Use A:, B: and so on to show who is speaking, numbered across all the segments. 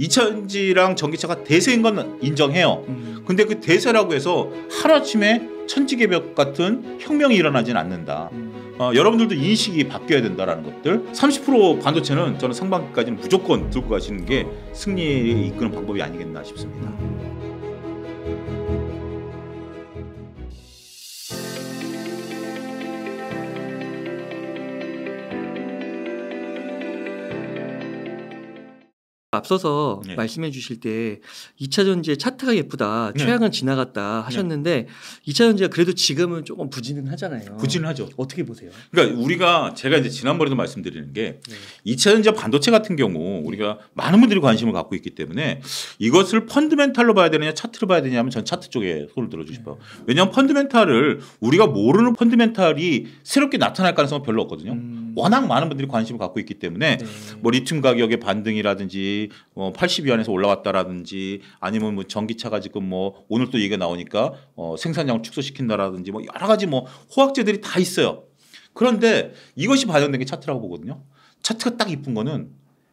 A: 이천지랑 전기차가 대세인 건 인정해요. 음. 근데 그 대세라고 해서 하루아침에 천지개벽 같은 혁명이 일어나진 않는다. 음. 어, 여러분들도 인식이 바뀌어야 된다라는 것들. 30% 반도체는 저는 상반기까지는 무조건 들고 가시는 게 어. 승리에 이끄는 방법이 아니겠나 싶습니다. 음.
B: 앞서서 네. 말씀해 주실 때 2차 전지의 차트가 예쁘다. 최악은 네. 지나갔다 하셨는데 네. 2차 전지가 그래도 지금은 조금 부진은하잖아요. 부진하죠. 어떻게 보세요?
A: 그러니까 우리가 제가 이제 지난번에도 말씀드리는 게 네. 2차 전지 반도체 같은 경우 우리가 많은 분들이 관심을 갖고 있기 때문에 이것을 펀드멘탈로 봐야 되느냐 차트를 봐야 되냐 하면 전 차트 쪽에 손을 들어주십시오요 네. 왜냐하면 펀드멘탈을 우리가 모르는 펀드멘탈이 새롭게 나타날 가능성은 별로 없거든요. 음. 워낙 많은 분들이 관심을 갖고 있기 때문에 네. 뭐 리튬 가격의 반등이라든지 뭐 어, 80위안에서 올라왔다라든지 아니면 뭐 전기차가 지금 뭐 오늘 또 얘기가 나오니까 어 생산량 을 축소시킨다라든지 뭐 여러 가지 뭐 호학제들이 다 있어요. 그런데 이것이 반영된 게 차트라고 보거든요. 차트가 딱 이쁜 거는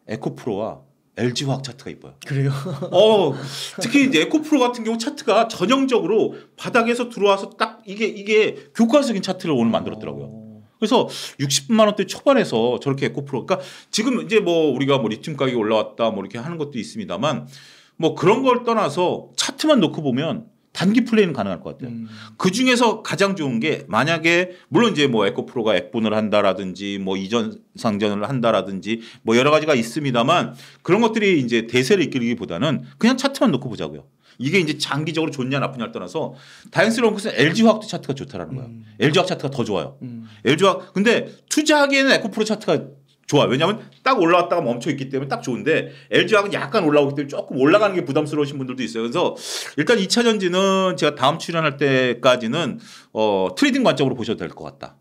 A: 에코프로와 LG 화학 차트가 이뻐요. 그래요? 어, 특히 이제 에코프로 같은 경우 차트가 전형적으로 바닥에서 들어와서 딱 이게 이게 교과적인 차트를 오늘 만들었더라고요. 그래서 60만 원대 초반에서 저렇게 에코프로 그러니까 지금 이제 뭐 우리가 뭐 리튬 가격이 올라왔다 뭐 이렇게 하는 것도 있습니다만 뭐 그런 걸 떠나서 차트만 놓고 보면 단기 플레이는 가능할 것 같아요. 음. 그 중에서 가장 좋은 게 만약에 물론 이제 뭐 에코프로가 액분을 한다라든지 뭐 이전 상전을 한다라든지 뭐 여러 가지가 있습니다만 그런 것들이 이제 대세를 이끌기보다는 그냥 차트만 놓고 보자고요. 이게 이제 장기적으로 좋냐 나쁘냐를 떠나서 다행스러운 것은 LG 화학도 차트가 좋다라는 거야. 음. LG 화학 차트가 더 좋아요. 음. LG 화학 근데 투자하기에는 에코프로 차트가 좋아. 왜냐하면 딱 올라왔다가 멈춰 있기 때문에 딱 좋은데 l g 화학은 약간 올라오기 때문에 조금 올라가는 게 부담스러우신 분들도 있어요. 그래서 일단 2차 전지는 제가 다음 출연할 때까지는 어, 트레이딩 관점으로 보셔도 될 것 같다.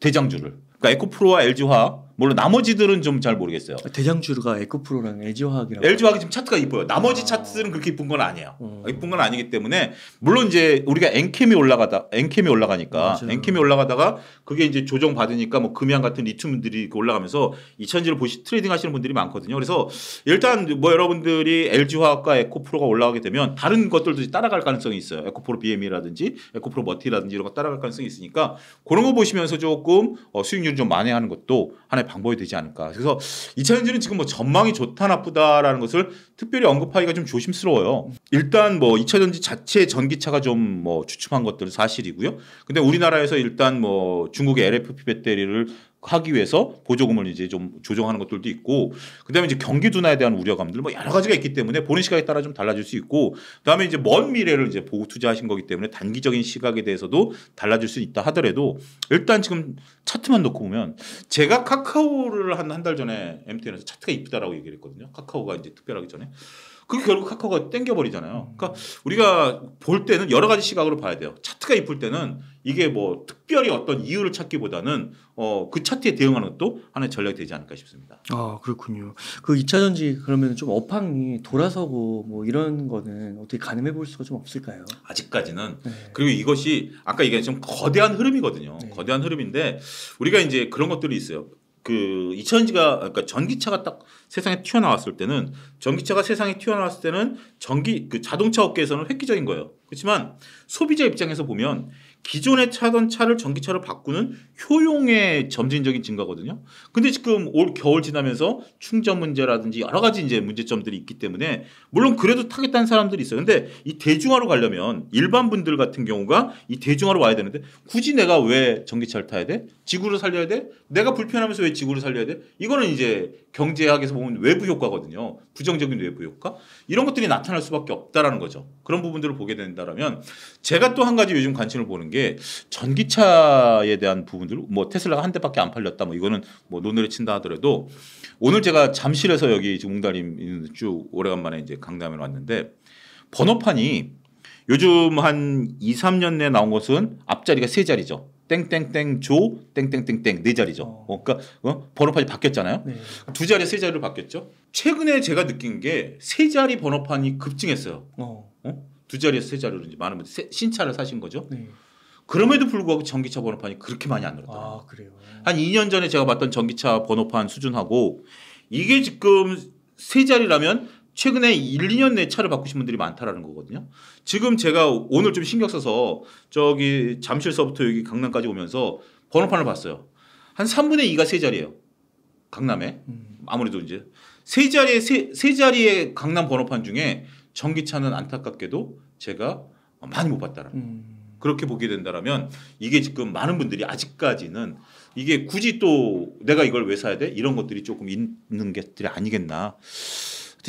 A: 대장주를. 그러니까 에코프로와 LG화학 물론 나머지들은 좀 잘 모르겠어요. 대장주가 에코프로랑 LG화학이랑 LG화학이 지금 차트가 이뻐요. 나머지 아. 차트들은 그렇게 이쁜 건 아니에요. 음. 이쁜 건 아니기 때문에 물론 이제 우리가 엔캠이 올라가다 엔캠이 올라가니까 엔캠이 올라가다가 그게 이제 조정 받으니까 뭐 금양 같은 리튬들이 올라가면서 이천지를 보시 트레이딩 하시는 분들이 많거든요. 그래서 일단 뭐 여러분들이 LG화학과 에코프로가 올라가게 되면 다른 것들도 따라갈 가능성이 있어요. 에코프로 BM이라든지 에코프로 머티라든지 이런 거 따라갈 가능성이 있으니까 그런 거 보시면서 조금 어 수익률 좀 만회하는 것도 하나의 방법이 되지 않을까. 그래서 2차전지는 지금 뭐 전망이 좋다 나쁘다라는 것을 특별히 언급하기가 좀 조심스러워요. 일단 뭐2차전지 자체 전기차가 좀 뭐 주춤한 것들은 사실이고요. 근데 우리나라에서 일단 뭐 중국의 LFP 배터리를 하기 위해서 보조금을 이제 좀 조정하는 것들도 있고 그다음에 이제 경기 둔화에 대한 우려감들 뭐 여러 가지가 있기 때문에 보는 시각에 따라 좀 달라질 수 있고 그다음에 이제 먼 미래를 이제 보고 투자하신 거기 때문에 단기적인 시각에 대해서도 달라질 수 있다 하더라도 일단 지금 차트만 놓고 보면 제가 카카오를 한 한 달 전에 MTN에서 차트가 이쁘다라고 얘기를 했거든요. 카카오가 이제 특별하기 전에 그럼 결국 카카오가 땡겨버리잖아요. 그러니까 우리가 볼 때는 여러 가지 시각으로 봐야 돼요. 차트가 이쁠 때는 이게 뭐 특별히 어떤 이유를 찾기보다는 어, 그 차트에 대응하는 것도 하나의 전략이 되지 않을까 싶습니다.
B: 아, 그렇군요. 그 2차 전지 그러면 좀 업황이 돌아서고 뭐 이런 거는 어떻게 가늠해 볼 수가 좀 없을까요?
A: 아직까지는. 네. 그리고 이것이 아까 얘기한 좀 거대한 흐름이거든요. 네. 거대한 흐름인데 우리가 이제 그런 것들이 있어요. 그 이천지가 그러니까 전기차가 딱 세상에 튀어나왔을 때는 전기차가 세상에 튀어나왔을 때는 전기 그 자동차 업계에서는 획기적인 거예요. 그렇지만 소비자 입장에서 보면 기존에 차던 차를 전기차로 바꾸는 효용의 점진적인 증가거든요. 근데 지금 올 겨울 지나면서 충전 문제라든지 여러 가지 이제 문제점들이 있기 때문에 물론 그래도 타겠다는 사람들이 있어요. 근데 이 대중화로 가려면 일반 분들 같은 경우가 이 대중화로 와야 되는데 굳이 내가 왜 전기차를 타야 돼? 지구를 살려야 돼? 내가 불편하면서 왜 지구를 살려야 돼? 이거는 이제 경제학에서 보면 외부 효과거든요. 부정적인 외부 효과. 이런 것들이 나타날 수밖에 없다라는 거죠. 그런 부분들을 보게 된다라면 제가 또 한 가지 요즘 관심을 보는 게 전기차에 대한 부분들 뭐 테슬라가 한 대밖에 안 팔렸다 뭐 이거는 뭐 논외를 친다 하더라도 오늘 제가 잠실에서 여기 지금 웅달님 쭉 오래간만에 이제 강남에 왔는데 번호판이 요즘 한 2, 3년 내에 나온 것은 앞자리가 세 자리죠. 땡땡땡 조 땡땡땡땡 네 자리죠. 어. 어, 그러니까 어? 번호판이 바뀌었잖아요. 네. 두 자리 세 자리로 바뀌었죠. 최근에 제가 느낀 게 세 자리 번호판이 급증했어요. 어. 어? 두 자리에서 세 자리로 이제 많은 분들 이 신차를 사신 거죠. 네. 그럼에도 불구하고 전기차 번호판이 그렇게 많이 안 늘었다. 아, 그래요. 한 2년 전에 제가 봤던 전기차 번호판 수준하고 이게 지금 세 자리라면 최근에 1, 2년 내 차를 바꾸신 분들이 많다라는 거거든요. 지금 제가 오늘 좀 신경 써서 저기 잠실서부터 여기 강남까지 오면서 번호판을 봤어요. 한 3분의 2가 세 자리예요. 강남에. 음. 아무래도 이제 세자리에 세, 세 자리의 강남 번호판 중에 전기차는 안타깝게도 제가 많이 못 봤다라는. 음. 그렇게 보게 된다라면 이게 지금 많은 분들이 아직까지는 이게 굳이 또 내가 이걸 왜 사야 돼? 이런 것들이 조금 있는 것들이 아니겠나.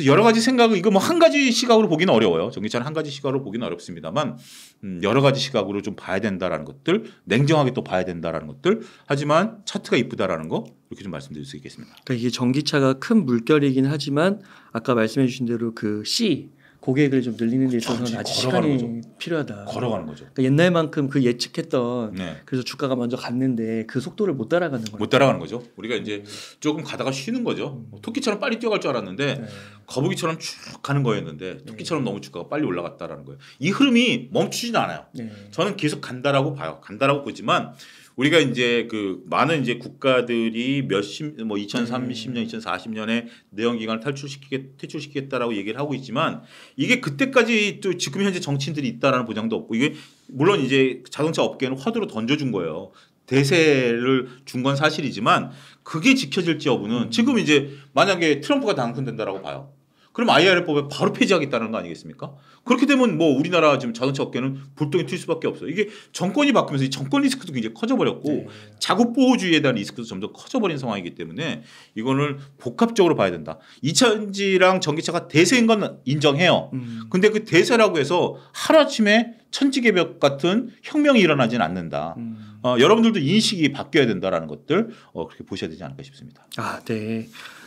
A: 여러 가지 생각을 이거 뭐 한 가지 시각으로 보기는 어려워요. 전기차는 한 가지 시각으로 보기는 어렵습니다만 음, 여러 가지 시각으로 좀 봐야 된다라는 것들, 냉정하게 또 봐야 된다라는 것들. 하지만 차트가 이쁘다라는 거 이렇게 좀 말씀드릴 수 있겠습니다. 그러니까 이게 전기차가 큰 물결이긴 하지만 아까 말씀해 주신 대로
B: 그 C 고객을 좀 늘리는 데 있어서는 아직 시간이 거죠. 필요하다. 걸어가는 거죠. 그러니까 옛날만큼 그 예측했던 네. 그래서 주가가 먼저 갔는데 그 속도를 못 따라가는 거죠못 따라가는 거죠.
A: 우리가 이제 음. 조금 가다가 쉬는 거죠. 음. 뭐 토끼처럼 빨리 뛰어갈 줄 알았는데 네. 거북이처럼 쭉 가는 거였는데 네. 토끼처럼 너무 주가가 빨리 올라갔다라는 거예요. 이 흐름이 멈추진 않아요. 네. 저는 계속 간다라고 봐요. 간다라고 보지만 우리가 이제 그 많은 이제 국가들이 몇십 뭐 2030년, 2040년에 음. 내연기관을 탈출시키겠 퇴출시키겠다라고 얘기를 하고 있지만 이게 그때까지 또 지금 현재 정치인들이 있다라는 보장도 없고 이게 물론 이제 자동차 업계는 화두로 던져준 거예요. 대세를 준 건 사실이지만 그게 지켜질지 여부는 음. 지금 이제 만약에 트럼프가 당선된다라고 봐요. 그럼 IR법에 바로 폐지하겠다는 거 아니겠습니까? 그렇게 되면 뭐 우리나라 지금 자동차 업계는 불똥이 튈 수밖에 없어. 요 이게 정권이 바뀌면서 이 정권 리스크도 굉장히 커져버렸고 네. 자국 보호주의에 대한 리스크도 점점 커져버린 상황이기 때문에 이거는 복합적으로 봐야 된다. 이천지랑 전기차가 대세인 건 인정해요. 음. 근데 그 대세라고 해서 하루아침에 천지개벽 같은 혁명이 일어나지는 않는다. 음. 어, 여러분들도 인식이 바뀌어야 된다라는 것들 어, 그렇게 보셔야 되지 않을까 싶습니다. 아, 네.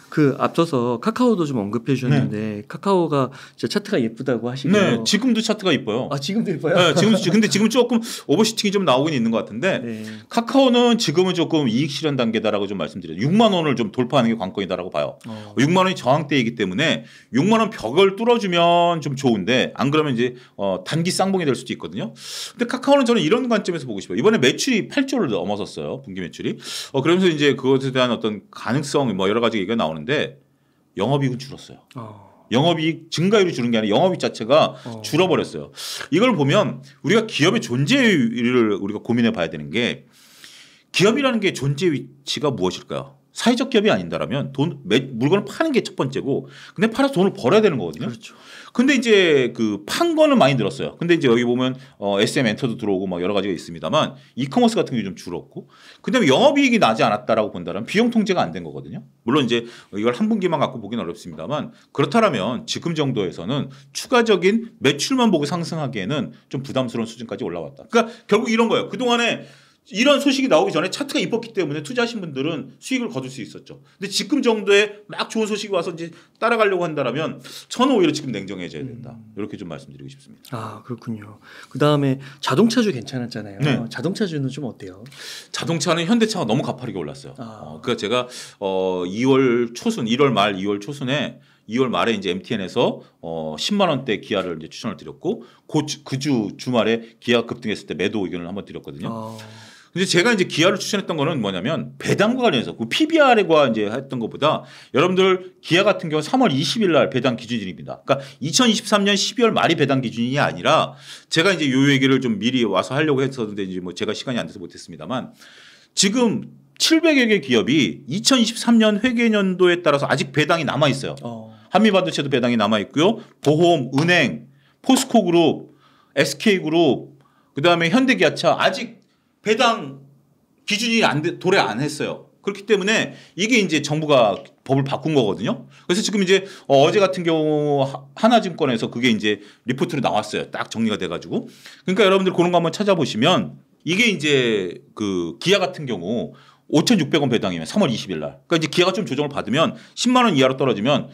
A: 그 앞서서 카카오도 좀 언급해 주셨는데 네. 카카오가 차트가 예쁘다고 하시고 네, 지금도 차트가 예뻐요 아,
B: 지금도 예뻐요 네, 지금도 근데
A: 지금 조금 오버시팅이좀 나오긴 있는 것 같은데 네. 카카오는 지금은 조금 이익 실현 단계다라고 좀 말씀드려요. 6만 원을 좀 돌파하는 게 관건이다라고 봐요. 어. 6만 원이 저항대이기 때문에 6만 원 벽을 뚫어주면 좀 좋은데 안 그러면 이제 어, 단기 쌍봉이 될 수도 있거든요. 근데 카카오는 저는 이런 관점에서 보고 싶어요. 이번에 매출이 8조를 넘어섰어요. 분기 매출이. 어, 그러면서 이제 그것에 대한 어떤 가능성 뭐 여러 가지 얘기가 나오는 올라가는데 영업이익은 줄었어요. 어. 영업이익 증가율이 줄은 게 아니라 영업이익 자체가 어. 줄어버렸어요. 이걸 보면 우리가 기업의 존재를 우리가 고민해 봐야 되는 게 기업이라는 게 존재 위치가 무엇일까요? 사회적 기업이 아닌다라면 돈 매, 물건을 파는 게 첫 번째고 근데 팔아서 돈을 벌어야 되는 거거든요. 그렇죠. 근데 이제 그 판 거는 많이 늘었어요. 근데 이제 여기 보면 어, SM 엔터도 들어오고 막 뭐 여러 가지가 있습니다만 이커머스 같은 게 좀 줄었고 근데 영업이익이 나지 않았다라고 본다면 비용 통제가 안 된 거거든요. 물론 이제 이걸 한 분기만 갖고 보기는 어렵습니다만 그렇다라면 지금 정도에서는 추가적인 매출만 보고 상승하기에는 좀 부담스러운 수준까지 올라왔다. 그러니까 결국 이런 거예요. 그 동안에 이런 소식이 나오기 전에 차트가 이뻤기 때문에 투자하신 분들은 수익을 거둘 수 있었죠. 근데 지금 정도에 막 좋은 소식이 와서 이제 따라가려고 한다라면 저는 오히려 지금 냉정해져야 된다. 음. 이렇게 좀 말씀드리고 싶습니다.
B: 아 그렇군요. 그 다음에 자동차주 괜찮았잖아요. 네. 자동차주는 좀 어때요?
A: 자동차는 현대차가 너무 가파르게 올랐어요. 아. 어, 그니까 제가 어, 2월 초순, 1월 말, 2월 초순에 2월 말에 이제 MTN에서 어 10만 원대 기아를 이제 추천을 드렸고 그주 그 주말에 기아 급등했을 때 매도 의견을 한번 드렸거든요. 아. 근데 제가 이제 기아를 추천했던 거는 뭐냐면 배당과 관련해서 그 PBR과 이제 했던 것보다 여러분들 기아 같은 경우 는 3월 20일 날 배당 기준일입니다. 그러니까 2023년 12월 말이 배당 기준이 아니라 제가 이제 요 얘기를 좀 미리 와서 하려고 했었는데 이제 뭐 제가 시간이 안 돼서 못했습니다만 지금 700여 개 기업이 2023년 회계연도에 따라서 아직 배당이 남아 있어요. 어. 한미반도체도 배당이 남아 있고요. 보험, 은행, 포스코그룹, SK그룹, 그다음에 현대기아차 아직 배당 기준이 안 돼, 도래 안 했어요. 그렇기 때문에 이게 이제 정부가 법을 바꾼 거거든요. 그래서 지금 이제 어제 같은 경우 하나증권에서 그게 이제 리포트로 나왔어요. 딱 정리가 돼가지고. 그러니까 여러분들 그런 거 한번 찾아보시면 이게 이제 그 기아 같은 경우 5,600원 배당이면 3월 20일 날. 그러니까 이제 기아가 좀 조정을 받으면 10만 원 이하로 떨어지면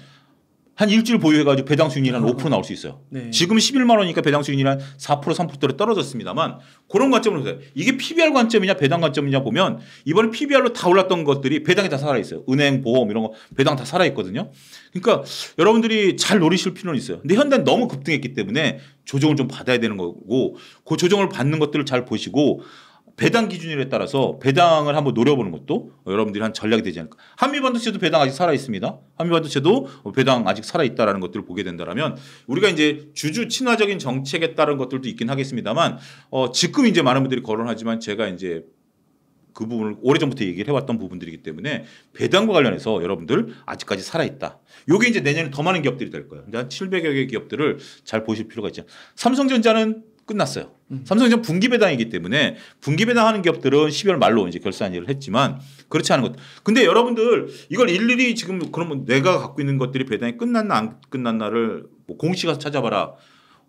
A: 한 일주일 보유해가지고 배당 수익률이 한 5% 나올 수 있어요. 네. 지금 11만 원이니까 배당 수익률이 한 4% 3%대로 떨어졌습니다만 그런 관점으로 보세요. 이게 PBR 관점이냐 배당 관점이냐 보면 이번에 PBR로 다 올랐던 것들이 배당이 다 살아있어요. 은행, 보험 이런 거 배당 다 살아있거든요. 그러니까 여러분들이 잘 노리실 필요는 있어요. 근데 현대는 너무 급등했기 때문에 조정을 좀 받아야 되는 거고 그 조정을 받는 것들을 잘 보시고 배당 기준율에 따라서 배당을 한번 노려보는 것도 여러분들이 한 전략이 되지 않을까. 한미 반도체도 배당 아직 살아 있습니다. 한미 반도체도 배당 아직 살아 있다라는 것들을 보게 된다면 우리가 이제 주주 친화적인 정책에 따른 것들도 있긴 하겠습니다만 어 지금 이제 많은 분들이 거론하지만 제가 이제 그 부분을 오래전부터 얘기를 해왔던 부분들이기 때문에 배당과 관련해서 여러분들 아직까지 살아있다. 요게 이제 내년에 더 많은 기업들이 될 거예요. 그러니까 한 700여 개 기업들을 잘 보실 필요가 있죠. 삼성전자는 끝났어요. 음. 삼성전 분기 배당이기 때문에 분기 배당하는 기업들은 12월 말로 이제 결산일을 했지만 그렇지 않은 것. 근데 여러분들 이걸 일일이 지금 그러면 내가 갖고 있는 것들이 배당이 끝났나 안 끝났나를 뭐 공시 가 찾아봐라.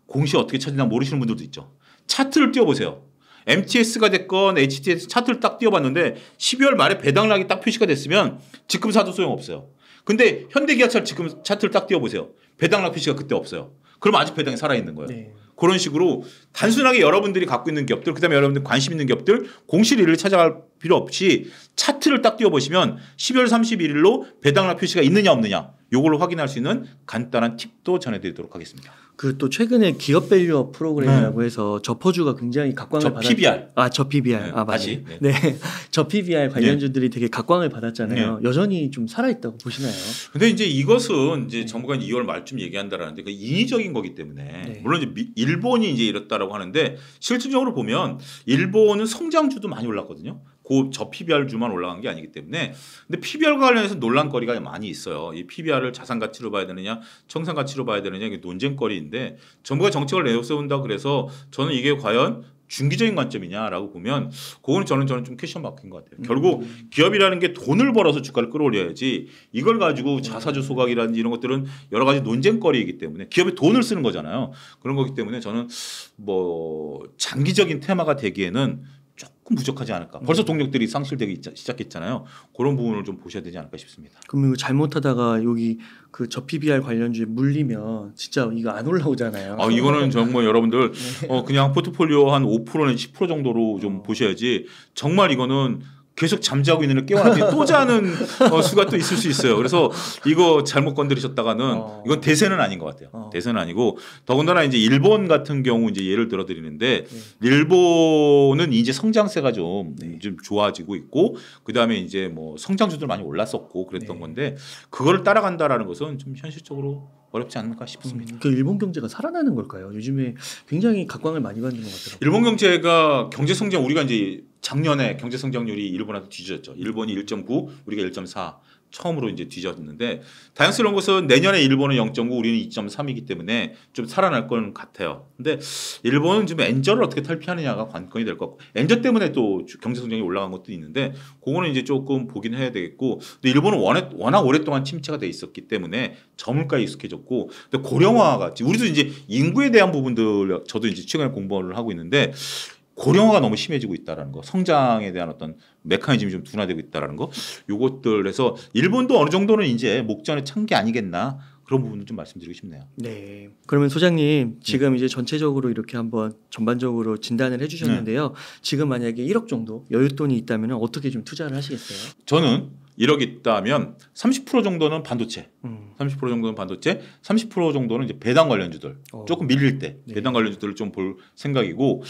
A: 공시 어떻게 찾나 모르시는 분들도 있죠. 차트를 띄워보세요. MTS가 됐건 HTS 차트를 딱 띄워봤는데 12월 말에 배당락이 딱 표시가 됐으면 지금 사도 소용없어요. 근데 현대기아차 지금 차트를 딱 띄워보세요. 배당락 표시가 그때 없어요. 그럼 아직 배당이 살아있는 거예요. 네. 그런 식으로 단순하게 여러분들이 갖고 있는 기업들, 그 다음에 여러분들 관심 있는 기업들 공실일을 찾아갈 필요 없이 차트를 딱 띄워보시면 12월 31일로 배당락 표시가 있느냐 없느냐 요걸로 확인할 수 있는 간단한 팁도 전해드리도록 하겠습니다.
B: 그또 최근에 기업 밸류업 프로그램이라고 네. 해서 저퍼주가 굉장히 각광을 받았. 저 PBR. 아, 저 PBR. 네, 아, 맞아요. 네. 네. 저 PBR 관련주들이 네. 되게 각광을 받았잖아요. 네. 여전히 좀 살아 있다고 보시나요?
A: 근데 이제 이것은 이제 네. 정부가 2월 말쯤 얘기한다라는데 그 인위적인 거기 때문에 물론 이제 미, 일본이 이제 이렇다라고 하는데 실질적으로 보면 일본은 성장주도 많이 올랐거든요. 그저 피비알주만 올라간 게 아니기 때문에 근데 피비알과 관련해서 논란거리가 많이 있어요. 이피비알을 자산 가치로 봐야 되느냐, 청산 가치로 봐야 되느냐 이게 논쟁거리인데 정부가 정책을 내세운다 그래서 저는 이게 과연 중기적인 관점이냐라고 보면 그거는 저는 저는 좀캐션마크것 같아요. 결국 음. 기업이라는 게 돈을 벌어서 주가를 끌어올려야지 이걸 가지고 자사주 음. 소각이라든지 이런 것들은 여러 가지 논쟁거리이기 때문에 기업이 돈을 쓰는 거잖아요. 그런 거기 때문에 저는 뭐 장기적인 테마가 되기에는 그럼 부족하지 않을까. 벌써 네. 동력들이 상실되기 시작했잖아요. 그런 부분을 좀 보셔야 되지 않을까 싶습니다.
B: 그럼 이거 잘못하다가 여기 그 저 PBR 관련주에 물리면 진짜 이거 안 올라오잖아요. 아 이거는
A: 정말 여러분들 네. 어, 그냥 포트폴리오 한 5%는 10% 정도로 좀 어. 보셔야지 정말 이거는 계속 잠자고 있는 애 깨워놨더니 또 자는 어, 수가 또 있을 수 있어요. 그래서 이거 잘못 건드리셨다가는 어. 이건 대세는 아닌 것 같아요. 어. 대세는 아니고 더군다나 이제 일본 같은 경우 이제 예를 들어 드리는데 네. 일본은 이제 성장세가 좀 네. 좀 좋아지고 있고 그다음에 이제 뭐 성장주들 많이 올랐었고 그랬던 네. 건데 그거를 따라간다라는 것은 좀 현실적으로 어렵지 않을까 싶습니다. 음, 그 일본 경제가 살아나는 걸까요? 요즘에 굉장히 각광을 많이 받는 것 같더라고요. 일본 경제가 경제 성장 우리가 이제 작년에 경제 성장률이 일본한테 뒤졌죠. 일본이 1.9, 우리가 1.4. 처음으로 이제 뒤졌는데 다양스러운 것은 내년에 일본은 0.9 우리는 2.3이기 때문에 좀 살아날 건 같아요. 근데 일본은 지금 엔저를 어떻게 탈피하느냐가 관건이 될 것 같고 엔저 때문에 또 경제 성장이 올라간 것도 있는데 그거는 이제 조금 보긴 해야 되겠고 근데 일본은 워낙, 워낙 오랫동안 침체가 돼 있었기 때문에 저물가에 익숙해졌고 근데 고령화가 우리도 이제 인구에 대한 부분들 저도 이제 최근에 공부를 하고 있는데 고령화가 너무 심해지고 있다라는 거, 성장에 대한 어떤 메커니즘이 좀 둔화되고 있다라는 거, 요것들에서 일본도 어느 정도는 이제 목전에 찬 게 아니겠나 그런 부분을 좀 말씀드리고 싶네요. 네. 그러면 소장님 네. 지금 네. 이제 전체적으로 이렇게 한번 전반적으로 진단을 해주셨는데요. 네. 지금 만약에 1억 정도 여윳돈이 있다면 어떻게 좀 투자를 하시겠어요? 저는 1억 있다면 30% 정도는 반도체, 음. 30% 정도는 반도체, 30% 정도는 이제 배당 관련주들 어. 조금 밀릴 때 네. 배당 관련주들을 좀 볼 생각이고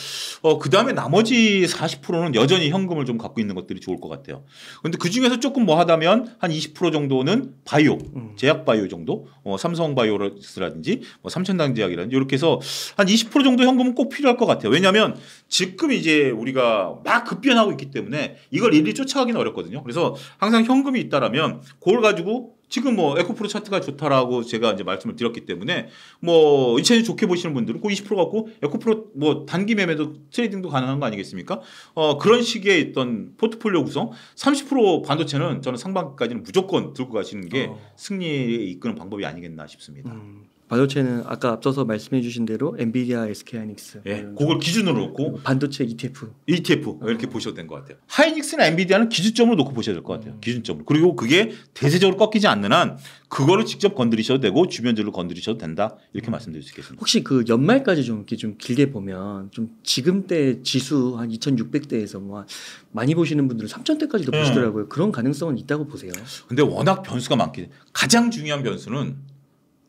A: 어, 그 다음에 나머지 40%는 여전히 현금을 좀 갖고 있는 것들이 좋을 것 같아요. 그런데 그 중에서 조금 뭐 하다면 한 20% 정도는 바이오, 음. 제약 바이오 정도, 어, 삼성 바이오라든지 로스뭐 삼천당 제약이라든지 이렇게 해서 한 20% 정도 현금은 꼭 필요할 것 같아요. 왜냐하면 지금 이제 우리가 막 급변하고 있기 때문에 이걸 일일이 쫓아가기는 어렵거든요. 그래서 항상 현 현금이 있다라면 그걸 가지고 지금 뭐 에코프로 차트가 좋다라고 제가 이제 말씀을 드렸기 때문에 뭐이천이 좋게 보시는 분들은 그20% 갖고 에코프로 뭐 단기 매매도 트레이딩도 가능한 거 아니겠습니까? 어 그런 식의 어떤 포트폴리오 구성 30% 반도체는 저는 상반기까지는 무조건 들고 가시는 게 어. 승리에 이끄는 방법이 아니겠나 싶습니다. 음.
B: 반도체는 아까 앞서서 말씀해주신 대로 엔비디아, SK 하이닉스. 예, 그걸 기준으로 놓고 반도체 ETF.
A: ETF 어. 이렇게 어. 보셔도 된 것 같아요. 하이닉스나 엔비디아는 기준점으로 놓고 보셔야 될 것 같아요. 음. 기준점으로. 그리고 그게 대세적으로 꺾이지 않는 한 그거를 직접 건드리셔도 되고 주변적로 건드리셔도 된다 이렇게 말씀드릴 수 있겠습니다.
B: 혹시 그 연말까지 좀 이렇게 좀 길게 보면 좀 지금 때 지수 한 2,600대에서 뭐 많이 보시는 분들은 3,000대까지도 음. 보시더라고요. 그런 가능성은 있다고 보세요.
A: 근데 워낙 변수가 많기 가장 중요한 변수는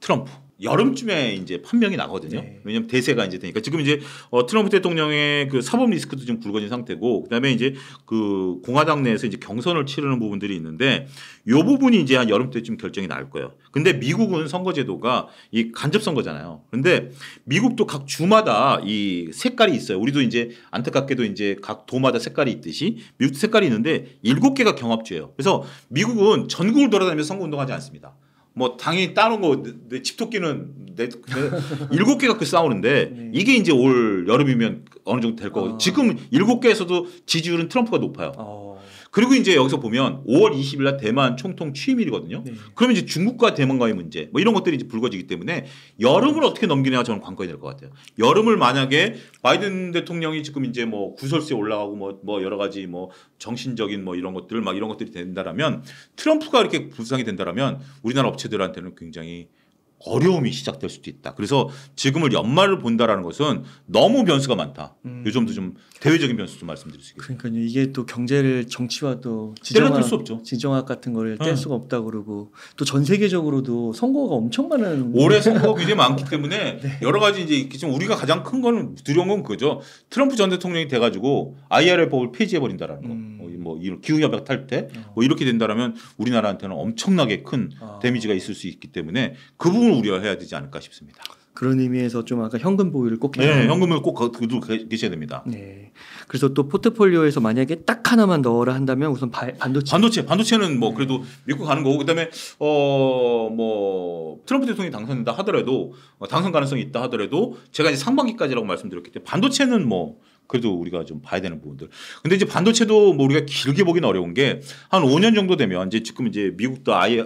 A: 트럼프. 여름쯤에 이제 판명이 나거든요. 네. 왜냐하면 대세가 이제 되니까 지금 이제 어, 트럼프 대통령의 그 사법 리스크도 지금 굵어진 상태고 그다음에 이제 그 공화당 내에서 이제 경선을 치르는 부분들이 있는데 요 부분이 이제 한 여름 때쯤 결정이 날 거예요. 근데 미국은 선거제도가 이 간접 선거잖아요. 그런데 미국도 각 주마다 이 색깔이 있어요. 우리도 이제 안타깝게도 이제 각 도마다 색깔이 있듯이 미국도 색깔이 있는데 일곱 개가 경합주예요. 그래서 미국은 전국을 돌아다니면서 선거 운동하지 않습니다. 뭐 당연히 다른 거내 집토끼는 내, 일곱 개가 그 싸우는데 네. 이게 이제 올 여름이면 어느 정도 될 거고 아. 지금 일곱 개에서도 지지율은 트럼프가 높아요. 아. 그리고 이제 여기서 보면 5월 20일 날 대만 총통 취임일이거든요. 네. 그러면 이제 중국과 대만과의 문제 뭐 이런 것들이 이제 불거지기 때문에 여름을 네. 어떻게 넘기냐 가 저는 관건이 될 것 같아요. 여름을 만약에 바이든 대통령이 지금 이제 뭐 구설수에 올라가고 뭐, 뭐 여러 가지 뭐 정신적인 뭐 이런 것들 막 이런 것들이 된다라면 트럼프가 이렇게 부상이 된다라면 우리나라 업체들한테는 굉장히 어려움이 시작될 수도 있다. 그래서 지금을 연말을 본다라는 것은 너무 변수가 많다. 음. 요즘도 좀 대외적인 변수 도 말씀드릴 수있겠다
B: 그러니까요. 이게 또 경제를 정치와도 지정학, 수 없죠. 지정학 같은 거를 뗄 네. 수가 없다 그러고 또 전 세계적으로도 선거가 엄청 많은 올해 선거가
A: 굉장히 많기 때문에 네. 여러 가지 이제 지금 우리가 가장 큰거 두려운 건그죠 트럼프 전 대통령이 돼가지고 IRA 법을 폐지해버린다라는 거. 음. 뭐 이런 기후협약 탈퇴 뭐 이렇게 된다라면 우리나라한테는 엄청나게 큰 아. 데미지가 있을 수 있기 때문에 그 부분을 우려해야 되지 않을까 싶습니다.
B: 그런 의미에서 좀 아까 현금 보유를 꼭 해야 네, 현금을
A: 꼭 가지고 계셔야 됩니다. 네. 그래서 또 포트폴리오에서 만약에 딱 하나만 넣으라 한다면 우선 바, 반도체. 반도체, 반도체는 뭐 그래도 믿고 가는 거고 그다음에 어 뭐 트럼프 대통령이 당선된다 하더라도 어, 당선 가능성이 있다 하더라도 제가 이제 상반기까지라고 말씀드렸기 때문에 반도체는 뭐 그래도 우리가 좀 봐야 되는 부분들. 근데 이제 반도체도 뭐 우리가 길게 보기는 어려운 게 한 5년 정도 되면 이제 지금 이제 미국도 아예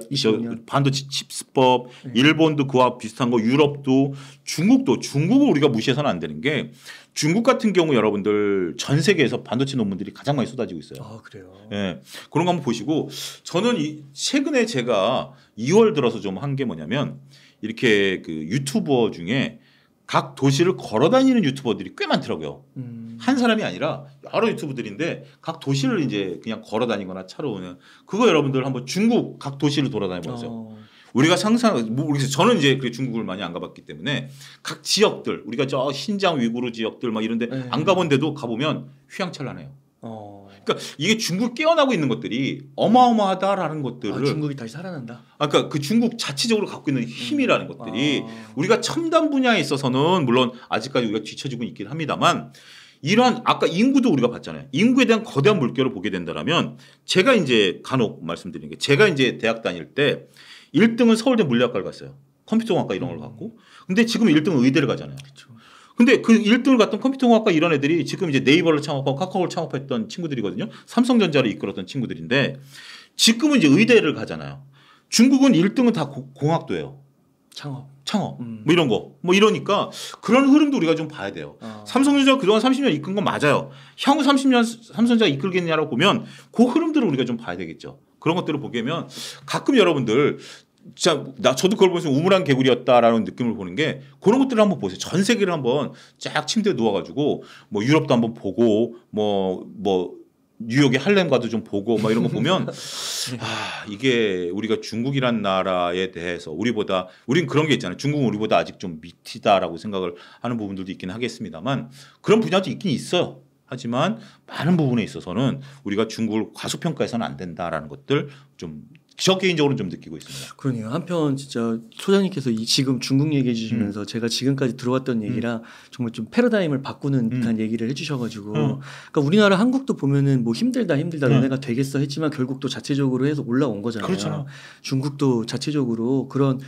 A: 반도체 칩스법, 네. 일본도 그와 비슷한 거, 유럽도 중국도 중국을 우리가 무시해서는 안 되는 게 중국 같은 경우 여러분들 전 세계에서 반도체 논문들이 가장 많이 쏟아지고 있어요. 아 그래요. 예 네, 그런 거 한번 보시고 저는 이 최근에 제가 2월 들어서 좀 한 게 뭐냐면 이렇게 그 유튜버 중에 각 도시를 걸어 다니는 유튜버들이 꽤 많더라고요. 음. 한 사람이 아니라 여러 유튜브들인데 각 도시를 이제 그냥 걸어 다니거나 차로 오는 그거 여러분들 한번 중국 각 도시를 돌아다녀 보세요. 어. 우리가 상상 모르겠어요. 뭐, 저는 이제 그 중국을 많이 안 가봤기 때문에 각 지역들 우리가 저 신장 위구르 지역들 막 이런데 네. 안 가본데도 가보면 휘황찬란해요. 어. 그러니까 이게 중국 깨어나고 있는 것들이 어마어마하다라는 아, 것들을 아, 중국이 다시 살아난다. 까 아, 그러니까 그 중국 자체적으로 갖고 있는 음. 힘이라는 것들이 아. 우리가 첨단 분야에 있어서는 물론 아직까지 우리가 뒤처지고 있긴 합니다만 이러한 아까 인구도 우리가 봤잖아요. 인구에 대한 거대한 물결을 보게 된다라면 제가 이제 간혹 말씀드리는 게 제가 이제 대학 다닐 때 1등은 서울대 물리학과를 갔어요. 컴퓨터공학과 이런 걸 갔고. 근데 지금 1등은 의대를 가잖아요. 그렇죠. 근데 그 1등을 갔던 컴퓨터공학과 이런 애들이 지금 이제 네이버를 창업하고 카카오를 창업했던 친구들이거든요. 삼성전자를 이끌었던 친구들인데 지금은 이제 의대를 가잖아요. 중국은 1등은 다 고, 공학도예요. 창업. 창업. 음. 뭐 이런 거. 뭐 이러니까 그런 흐름도 우리가 좀 봐야 돼요. 아. 삼성전자 그동안 30년 이끈 건 맞아요. 향후 30년 삼성전자가 이끌겠냐라고 보면 그 흐름들을 우리가 좀 봐야 되겠죠. 그런 것들을 보게 되면 가끔 여러분들 진짜 나 저도 그걸 보면서 우물한 개구리였다라는 느낌을 보는 게 그런 것들을 한번 보세요. 전 세계를 한번 쫙 침대에 누워가지고 뭐 유럽도 한번 보고 뭐뭐 뭐 뉴욕의 할렘가도 좀 보고 막 이런 거 보면 아 이게 우리가 중국이란 나라에 대해서 우리보다 우린 그런 게 있잖아요. 중국은 우리보다 아직 좀 밑이다라고 생각을 하는 부분들도 있긴 하겠습니다만 그런 분야도 있긴 있어요. 하지만 많은 부분에 있어서는 우리가 중국을 과소평가해서는 안 된다라는 것들 좀저개인적으로좀 느끼고 있습니다.
B: 그러네요. 한편 진짜 소장님께서 이 지금 중국 얘기해 주시면서 음. 제가 지금까지 들어왔던 얘기라 음. 정말 좀 패러다임을 바꾸는 음. 듯한 얘기를 해주셔가지고 음. 그러니까 우리나라 한국도 보면은 뭐 힘들다 힘들다 음. 너네가 되겠어 했지만 결국 또 자체적으로 해서 올라온 거잖아요. 그렇죠. 중국도 자체적으로 그런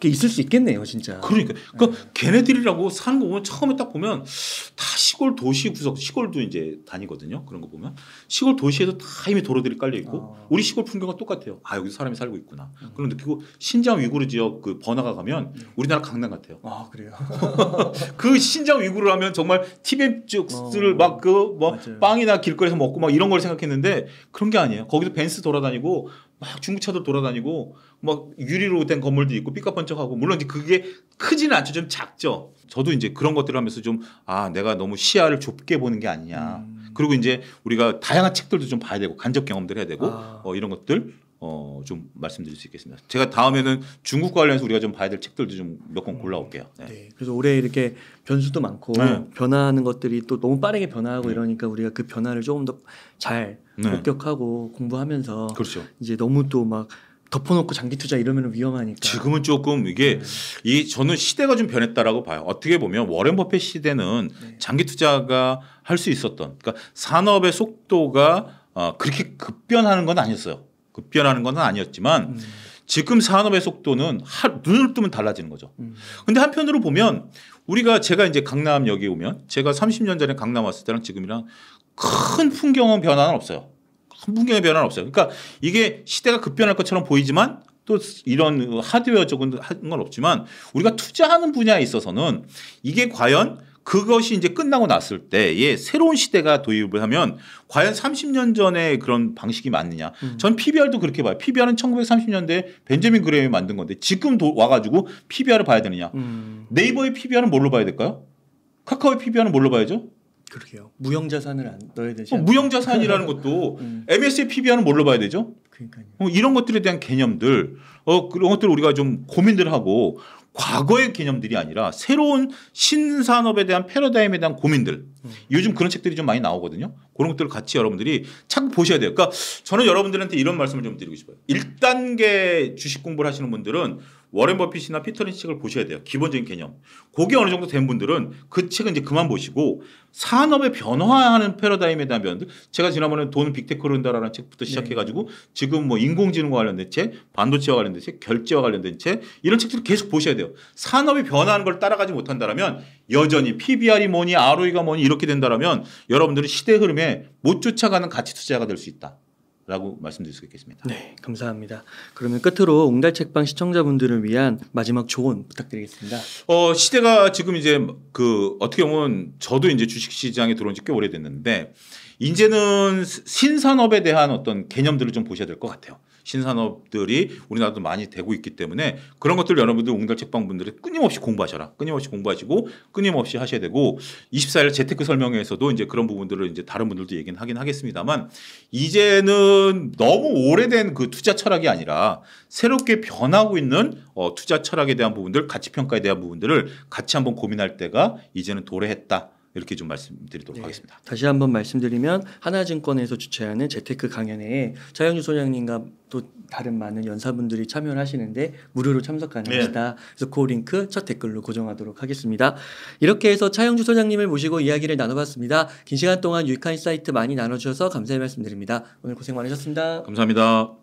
B: 게 있을 수 있겠네요, 진짜. 그러니까. 네.
A: 그러니까 네. 걔네들이라고 사는 거 보면 처음에 딱 보면 다 시골 도시 구석, 시골도 이제 다니거든요. 그런 거 보면. 시골 도시에도 다 이미 도로들이 깔려 있고 어. 아. 우리 시골 풍경과 똑같아요. 아, 여기 사람이 살고 있구나. 음. 그런 느끼고 신장 위구르 지역 그 번화가 가면 음. 우리나라 강남 같아요. 아, 그래요. 그 신장 위구르 하면 정말 티벳 쪽스를 어. 막그 뭐 빵이나 길거리에서 먹고 막 이런 걸 생각했는데 그런 게 아니에요. 거기도 벤스 돌아다니고 막중국차도 돌아다니고 막 유리로 된 건물도 있고 삐까뻔쩍하고 물론 이제 그게 크지는 않죠 좀 작죠 저도 이제 그런 것들 하면서 좀 아 내가 너무 시야를 좁게 보는 게 아니냐 음. 그리고 이제 우리가 다양한 책들도 좀 봐야 되고 간접 경험들 해야 되고 아. 어, 이런 것들 어, 좀 말씀드릴 수 있겠습니다. 제가 다음에는 중국 관련해서 우리가 좀 봐야 될 책들도 좀 몇 권 골라올게요. 네. 네.
B: 그래서 올해 이렇게 변수도 많고 네. 변화하는 것들이 또 너무 빠르게 변화하고 네. 이러니까 우리가 그 변화를 조금 더잘 네. 목격하고 공부하면서 그렇죠. 이제 너무 또 막 덮어놓고 장기 투자 이러면 위험하니까
A: 지금은 조금 이게 네. 이 저는 시대가 좀 변했다라고 봐요. 어떻게 보면 워렌 버핏 시대는 네. 장기 투자가 할 수 있었던 그러니까 산업의 속도가 어, 그렇게 급변하는 건 아니었어요. 급변하는 그 건 아니었지만 음. 지금 산업의 속도는 하, 눈을 뜨면 달라지는 거죠. 음. 근데 한편으로 보면 우리가 제가 이제 강남 여기 오면 제가 30년 전에 강남 왔을 때랑 지금이랑 큰 풍경은 변화는 없어요. 큰 풍경의 변화는 없어요. 그러니까 이게 시대가 급변할 것처럼 보이지만 또 이런 하드웨어적인 건 없지만 우리가 투자하는 분야에 있어서는 이게 과연 그것이 이제 끝나고 났을 때에 새로운 시대가 도입을 하면 과연 30년 전에 그런 방식이 맞느냐. 음. 전 PBR도 그렇게 봐요. PBR은 1930년대 벤저민 그레임이 만든 건데 지금 도, 와가지고 PBR을 봐야 되느냐. 음. 네이버의 PBR은 뭘로 봐야 될까요? 카카오의 PBR은 뭘로 봐야죠? 그러게요. 무형자산을 안 넣어야 되죠 어, 무형자산이라는 것도 음. MS의 PBR은 뭘로 봐야 되죠? 그러니까요. 어, 이런 것들에 대한 개념들, 어, 그런 것들 을 우리가 좀 고민들 하고 과거의 개념들이 아니라 새로운 신산업에 대한 패러다임에 대한 고민들 음. 요즘 그런 책들이 좀 많이 나오거든요. 그런 것들을 같이 여러분들이 참 보셔야 돼요. 그러니까 저는 여러분들한테 이런 말씀을 좀 드리고 싶어요. 1단계 주식 공부를 하시는 분들은 워렌 버핏이나 피터 린치 책을 보셔야 돼요. 기본적인 개념. 그게 어느 정도 된 분들은 그 책은 이제 그만 보시고 산업의 변화하는 패러다임에 대한 면들 제가 지난번에 돈 빅테크로 한다라는 책부터 네. 시작해가지고 네. 지금 뭐 인공지능과 관련된 책, 반도체와 관련된 책, 결제와 관련된 책 이런 책들을 계속 보셔야 돼요. 산업이 변화하는 걸 따라가지 못한다라면 여전히 PBR이 뭐니 ROE가 뭐니 이렇게 된다라면 여러분들은 시대 흐름에 못 쫓아가는 가치 투자가 될 수 있다. 라고 말씀드릴 수 있겠습니다. 네, 감사합니다.
B: 그러면 끝으로 옹달 책방 시청자분들을 위한 마지막 조언 부탁드리겠습니다.
A: 어, 시대가 지금 이제 그 어떻게 보면 저도 이제 주식 시장에 들어온 지 꽤 오래됐는데 이제는 신산업에 대한 어떤 개념들을 좀 보셔야 될 것 같아요. 신산업들이 우리나라도 많이 되고 있기 때문에 그런 것들 여러분들 옹달 책방 분들이 끊임없이 공부하셔라. 끊임없이 공부하시고 끊임없이 하셔야 되고 24일 재테크 설명회에서도 이제 그런 부분들을 이제 다른 분들도 얘기는 하긴 하겠습니다만 이제는 너무 오래된 그 투자 철학이 아니라 새롭게 변하고 있는 어, 투자 철학에 대한 부분들, 가치 평가에 대한 부분들을 같이 한번 고민할 때가 이제는 도래했다. 이렇게 좀 말씀드리도록 네. 하겠습니다. 다시 한번
B: 말씀드리면 하나증권에서 주최하는 재테크 강연회에 차영주 소장님과 또 다른 많은 연사분들이 참여를 하시는데 무료로 참석 가능하시다. 네. 그래서 그 링크 첫 댓글로 고정하도록 하겠습니다. 이렇게 해서 차영주 소장님을 모시고 이야기를 나눠봤습니다. 긴 시간 동안 유익한 사이트 많이 나눠주셔서 감사의 말씀드립니다. 오늘 고생 많으셨습니다.
A: 감사합니다.